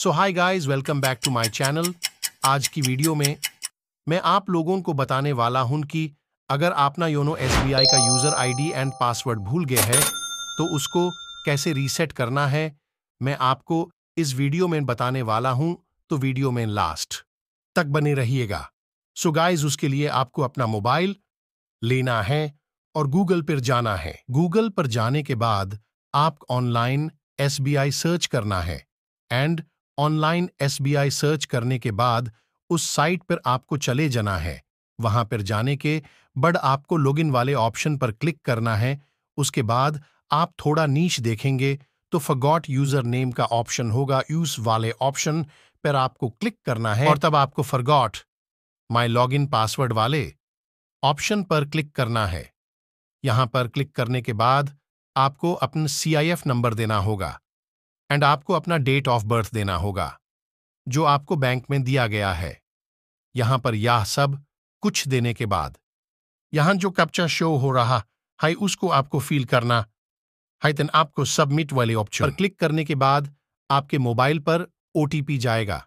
so hi guys welcome back to my channel आज की video में मैं आप लोगों को बताने वाला हूं कि अगर योनो एस योनो आई का यूज़र आईडी एंड पासवर्ड भूल गए हैं तो उसको कैसे रीसेट करना है मैं आपको इस वीडियो में बताने वाला हूं तो वीडियो में लास्ट तक बने रहिएगा सो गाइज उसके लिए आपको अपना मोबाइल लेना है और गूगल पर जाना है गूगल पर जाने के बाद आप ऑनलाइन आई सर्च करना है एंड ऑनलाइन एसबीआई सर्च करने के बाद उस साइट पर आपको चले जाना है वहां पर जाने के बड आपको लॉगिन वाले ऑप्शन पर क्लिक करना है उसके बाद आप थोड़ा नीच देखेंगे तो फगॉट यूजर नेम का ऑप्शन होगा यूज वाले ऑप्शन पर आपको क्लिक करना है और तब आपको फरगॉट माई लॉग पासवर्ड वाले ऑप्शन पर क्लिक करना है यहां पर क्लिक करने के बाद आपको अपना सीआईएफ नंबर देना होगा एंड आपको अपना डेट ऑफ बर्थ देना होगा जो आपको बैंक में दिया गया है यहां पर यह सब कुछ देने के बाद यहां जो कैप्चा शो हो रहा है उसको आपको फील करना है तन आपको सबमिट वाले ऑप्शन पर क्लिक करने के बाद आपके मोबाइल पर ओटीपी जाएगा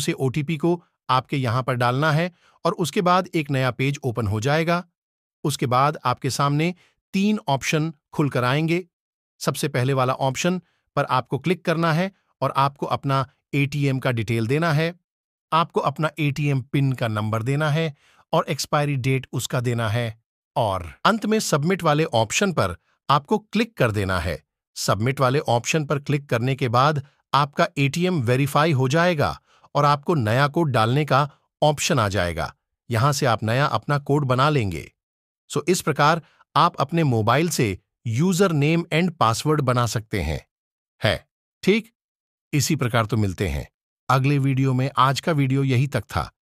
उसे ओटीपी को आपके यहां पर डालना है और उसके बाद एक नया पेज ओपन हो जाएगा उसके बाद आपके सामने तीन ऑप्शन खुलकर आएंगे सबसे पहले वाला ऑप्शन पर आपको क्लिक करना है और आपको अपना एटीएम का डिटेल देना है आपको अपना एटीएम पिन का नंबर देना है और एक्सपायरी डेट उसका देना है और अंत में सबमिट वाले ऑप्शन पर आपको क्लिक कर देना है सबमिट वाले ऑप्शन पर क्लिक करने के बाद आपका एटीएम वेरीफाई हो जाएगा और आपको नया कोड डालने का ऑप्शन आ जाएगा यहां से आप नया अपना कोड बना लेंगे सो इस प्रकार आप अपने मोबाइल से यूजर नेम एंड पासवर्ड बना सकते हैं है ठीक इसी प्रकार तो मिलते हैं अगले वीडियो में आज का वीडियो यही तक था